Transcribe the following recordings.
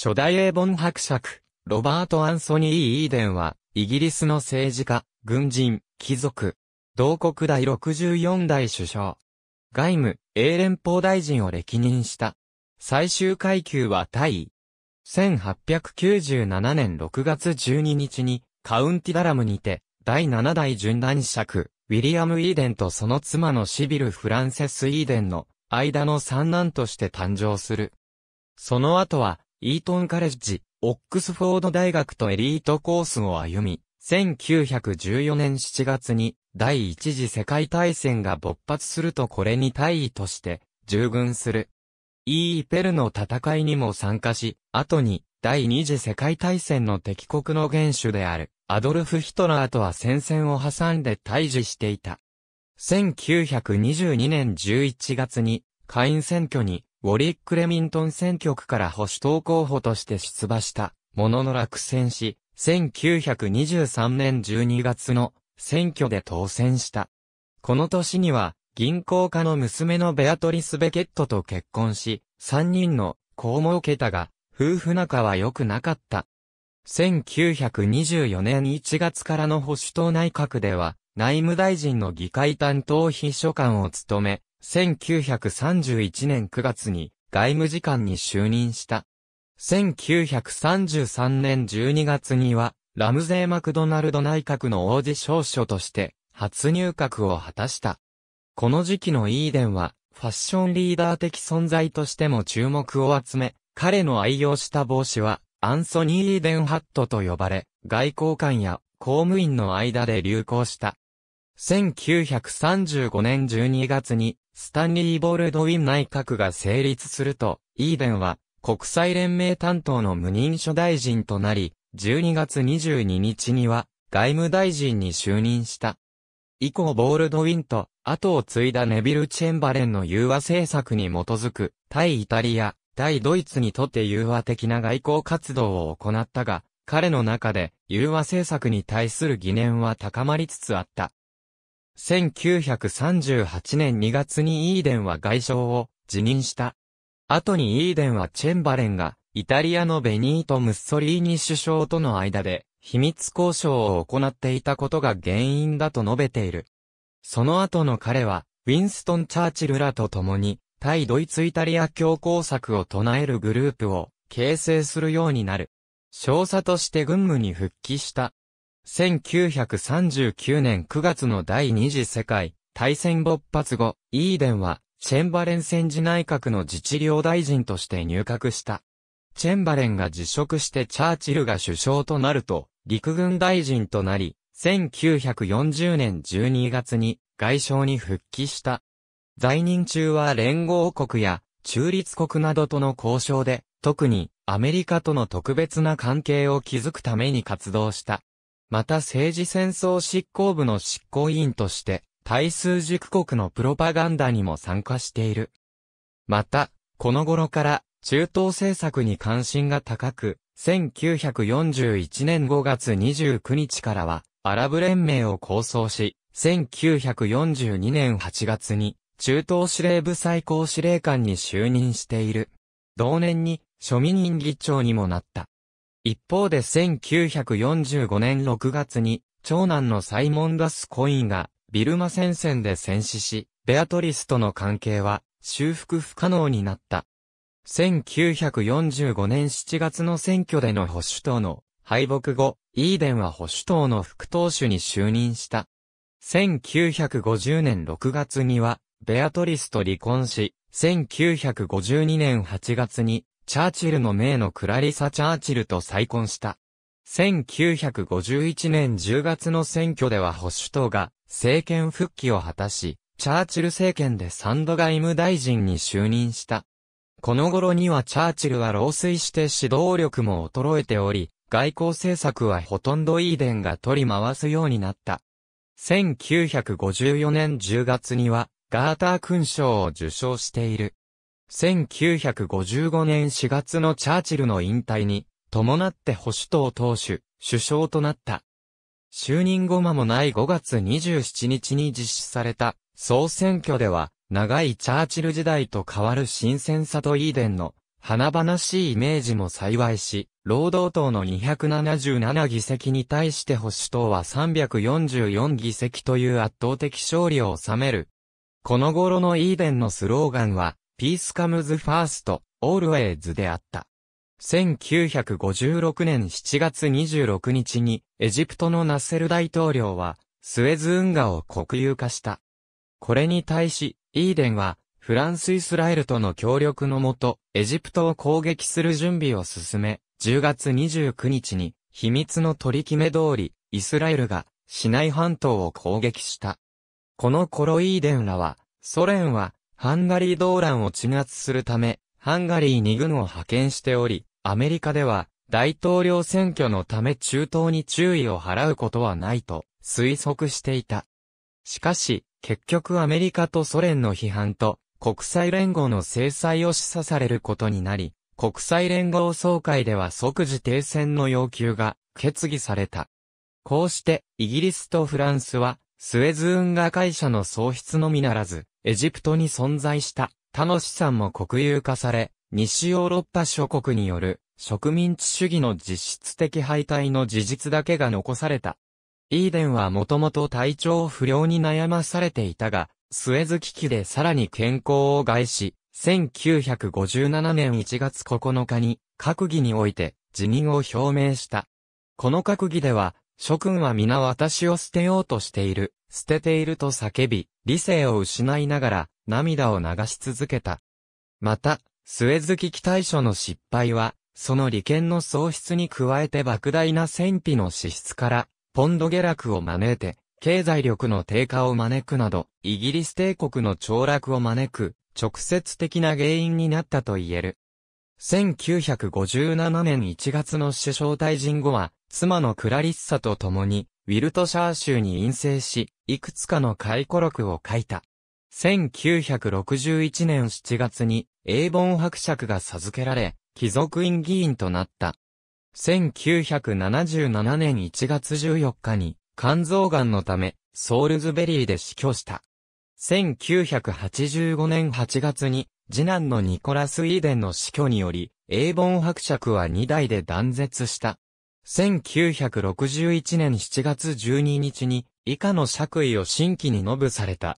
初代英本伯爵、ロバート・アンソニー・イーデンは、イギリスの政治家、軍人、貴族、同国第64代首相、外務、英連邦大臣を歴任した。最終階級は大位。1897年6月12日に、カウンティダラムにて、第7代順男爵、ウィリアム・イーデンとその妻のシビル・フランセス・イーデンの間の三男として誕生する。その後は、イートンカレッジ、オックスフォード大学とエリートコースを歩み、1914年7月に第一次世界大戦が勃発するとこれに大尉として従軍する。イーペルの戦いにも参加し、後に第二次世界大戦の敵国の元首であるアドルフ・ヒトラーとは戦線を挟んで対峙していた。1922年11月に下院選挙にウォリック・レミントン選挙区から保守党候補として出馬したものの落選し、1923年12月の選挙で当選した。この年には、銀行家の娘のベアトリス・ベケットと結婚し、3人の子を設けたが、夫婦仲は良くなかった。1924年1月からの保守党内閣では、内務大臣の議会担当秘書官を務め、1931年9月に外務次官に就任した。1933年12月には、ラムゼー・マクドナルド内閣の王子少書として初入閣を果たした。この時期のイーデンは、ファッションリーダー的存在としても注目を集め、彼の愛用した帽子は、アンソニー・イーデンハットと呼ばれ、外交官や公務員の間で流行した。1935年12月に、スタンリー・ボールドウィン内閣が成立すると、イーデンは、国際連盟担当の無任所大臣となり、12月22日には、外務大臣に就任した。以降ボールドウィンと、後を継いだネビル・チェンバレンの融和政策に基づく、対イタリア、対ドイツにとって融和的な外交活動を行ったが、彼の中で融和政策に対する疑念は高まりつつあった。1938年2月にイーデンは外相を辞任した。後にイーデンはチェンバレンが、イタリアのベニート・ムッソリーニ首相との間で、秘密交渉を行っていたことが原因だと述べている。その後の彼は、ウィンストン・チャーチルらと共に、対ドイツ・イタリア強硬策を唱えるグループを形成するようになる。少佐として軍務に復帰した。1939年9月の第二次世界大戦勃発後、イーデンは、チェンバレン戦時内閣の自治領大臣として入閣した。チェンバレンが辞職してチャーチルが首相となると、陸軍大臣となり、1940年12月に外相に復帰した。在任中は連合国や中立国などとの交渉で、特にアメリカとの特別な関係を築くために活動した。また政治戦争執行部の執行委員として、大数熟国のプロパガンダにも参加している。また、この頃から中東政策に関心が高く、1941年5月29日からはアラブ連盟を構想し、1942年8月に中東司令部最高司令官に就任している。同年に庶民院議長にもなった。一方で1945年6月に、長男のサイモン・ダス・コインが、ビルマ戦線で戦死し、ベアトリスとの関係は、修復不可能になった。1945年7月の選挙での保守党の敗北後、イーデンは保守党の副党首に就任した。1950年6月には、ベアトリスと離婚し、1952年8月にチャーチルの名のクラリサ・チャーチルと再婚した。1951年10月の選挙では保守党が政権復帰を果たし、チャーチル政権でサンド外務大臣に就任した。この頃にはチャーチルは老衰して指導力も衰えており、外交政策はほとんどイーデンが取り回すようになった。1954年10月には、ガーター勲章を受章している。1955年4月のチャーチルの引退に、伴って保守党党首、首相となった。就任後間もない5月27日に実施された総選挙では、長いチャーチル時代と変わる新鮮さとイーデンの華々しいイメージも幸いし、労働党の277議席に対して保守党は344議席という圧倒的勝利を収める。この頃のイーデンのスローガンは、Peace Comes First, Always であった。1956年7月26日に、エジプトのナッセル大統領は、スエズ運河を国有化した。これに対し、イーデンは、フランス・イスラエルとの協力のもと、エジプトを攻撃する準備を進め、10月29日に、秘密の取り決め通り、イスラエルが、市内半島を攻撃した。この頃イーデンらは、ソ連は、ハンガリー動乱を鎮圧するため、ハンガリー二軍を派遣しており、アメリカでは、大統領選挙のため中東に注意を払うことはないと推測していた。しかし、結局アメリカとソ連の批判と国際連合の制裁を示唆されることになり、国際連合総会では即時停戦の要求が決議された。こうして、イギリスとフランスはスエズ運河会社の喪失のみならず、エジプトに存在した他の資産も国有化され、西ヨーロッパ諸国による植民地主義の実質的敗退の事実だけが残された。イーデンはもともと体調不良に悩まされていたが、スエズ危機でさらに健康を害し、1957年1月9日に閣議において辞任を表明した。この閣議では、諸君は皆私を捨てようとしている、捨てていると叫び、理性を失いながら、涙を流し続けた。また、末月期対処の失敗は、その利権の喪失に加えて莫大な戦費の支出から、ポンド下落を招いて、経済力の低下を招くなど、イギリス帝国の凋落を招く、直接的な原因になったと言える。1957年1月の首相退陣後は、妻のクラリッサと共に、ウィルトシャー州に陰性し、いくつかの回顧録を書いた。1961年7月に、英文伯爵が授けられ、貴族院議員となった。1977年1月14日に、肝臓癌のため、ソールズベリーで死去した。1985年8月に、次男のニコラス・イーデンの死去により、エーボン伯爵は2代で断絶した。1961年7月12日に以下の爵位を新規に述ブされた。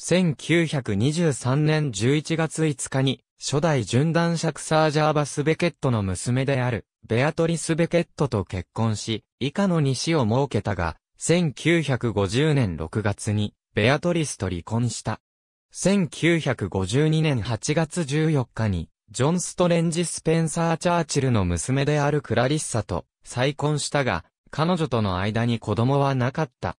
1923年11月5日に初代順男爵サージャーバス・ベケットの娘であるベアトリス・ベケットと結婚し、以下の西を設けたが、1950年6月にベアトリスと離婚した。1952年8月14日に、ジョン・ストレンジ・スペンサー・チャーチルの娘であるクラリッサと再婚したが、彼女との間に子供はなかった。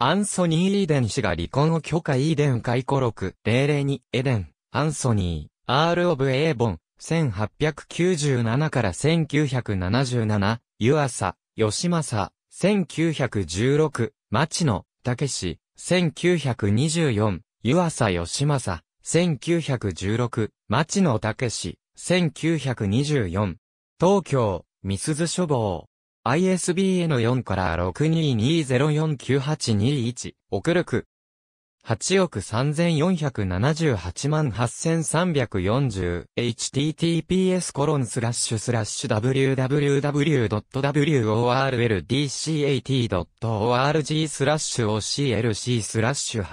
アンソニー・イーデン氏が離婚を許可イーデン回顧録0 0にエデン、アンソニー、R ブ・エーボン、1897から1977、ヨシマサ、1916、町野、武史、1924、湯浅義正、1916、町野武史、1924、東京、みすず書房。ISBN4 から622049821、送るく。8億3478万 8340https コロンスラッシュスラッシュ www.worldcat.org スラッシュ OCLC スラッシュ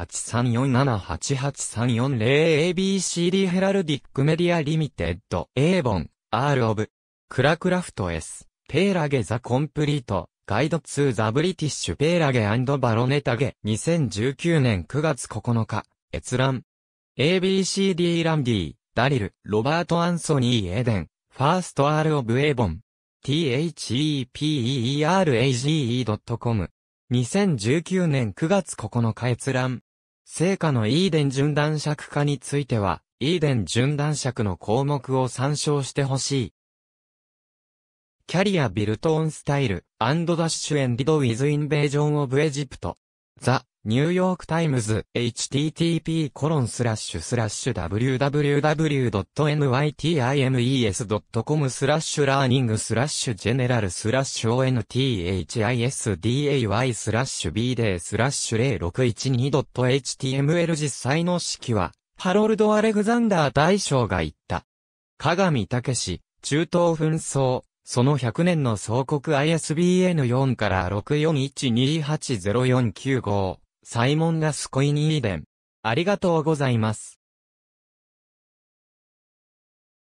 834788340abcd ヘラルディックメディアリミテッド A ボン R of クラクラフト S ペーラゲザコンプリートガイドツーザブリティッシュペーラゲバロネタゲ2019年9月9日閲覧 ABCD ランディダリルロバート・アンソニー・エデンファースト・アール・オブ・エボン theperage.com 2019年9月9日閲覧成果のイーデン順断尺化についてはイーデン順断尺の項目を参照してほしいキャリアビルトオンスタイル、アンドダッシュエンディドウィズインベージョンオブエジプト。ザ、ニューヨークタイムズ、http コロンスラッシュスラッシュ www.nytimes.com スラッシュラーニングスラッシュジェネラルスラッシュ onthisday スラッシュ b d a y スラッシュ 0612.html 実際の式は、ハロルド・アレグザンダー大将が言った。鏡武史、中東紛争、その100年の総国 ISBN4 から641280495、サイモン・ガスコイニーデン。ありがとうございます。